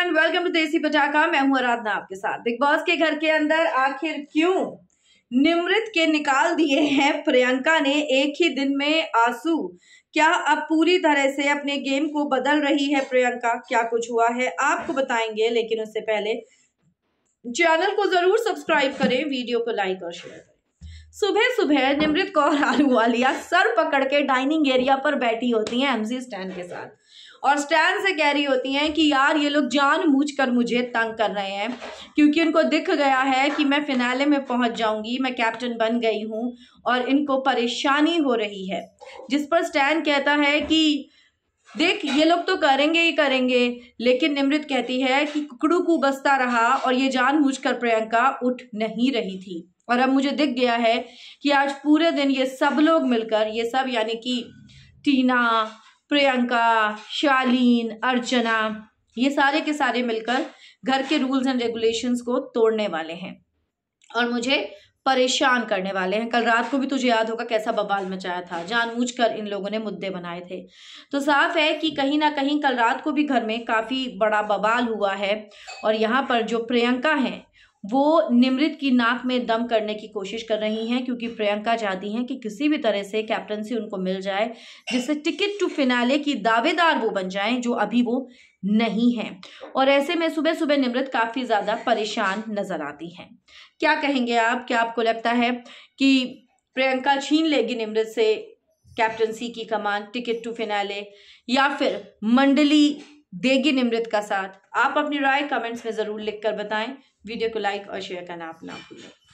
everyone welcome to देसी पटाखा मैं हूं आराधना आपके साथ बिग बॉस के घर के अंदर आखिर क्यों निमृत के निकाल दिए हैं प्रियंका ने एक ही दिन में आंसू क्या अब पूरी तरह से अपने गेम को बदल रही है प्रियंका क्या कुछ हुआ है आपको बताएंगे लेकिन उससे पहले चैनल को जरूर सब्सक्राइब करें वीडियो को लाइक और शेयर करें सुबह सुबह निमृत कौर आलूवालिया सर पकड़ के डाइनिंग एरिया पर बैठी होती हैं एमसी स्टैंड के साथ और स्टैन से कह रही होती हैं कि यार ये लोग जान मूझ कर मुझे तंग कर रहे हैं क्योंकि उनको दिख गया है कि मैं फिनाले में पहुंच जाऊंगी मैं कैप्टन बन गई हूं और इनको परेशानी हो रही है जिस पर स्टैन कहता है कि देख ये लोग तो करेंगे ही करेंगे लेकिन निमृत कहती है कि कुकड़ू को बसता रहा और ये कर प्रियंका उठ नहीं रही थी और अब मुझे दिख गया है कि आज पूरे दिन ये सब लोग मिलकर ये सब यानी कि टीना प्रियंका शालीन अर्चना ये सारे के सारे मिलकर घर के रूल्स एंड रेगुलेशंस को तोड़ने वाले हैं और मुझे परेशान करने वाले हैं कल रात को भी तुझे याद होगा कैसा बवाल मचाया था जानबूझकर इन लोगों ने मुद्दे बनाए थे तो साफ है कि कहीं ना कहीं कल रात को भी घर में काफ़ी बड़ा बवाल हुआ है और यहाँ पर जो प्रियंका हैं वो निमृत की नाक में दम करने की कोशिश कर रही हैं क्योंकि प्रियंका चाहती हैं कि किसी भी तरह से कैप्टनसी उनको मिल जाए जिससे टिकट टू फिनाले की दावेदार वो बन जाएं जो अभी वो नहीं हैं और ऐसे में सुबह सुबह निमृत काफ़ी ज़्यादा परेशान नज़र आती हैं क्या कहेंगे आप क्या आपको लगता है कि प्रियंका छीन लेगी निमृत से कैप्टनसी की कमान टिकट टू फिनाले या फिर मंडली देगी निमृत का साथ आप अपनी राय कमेंट्स में ज़रूर लिखकर बताएं वीडियो को लाइक और शेयर करना आप ना भूलें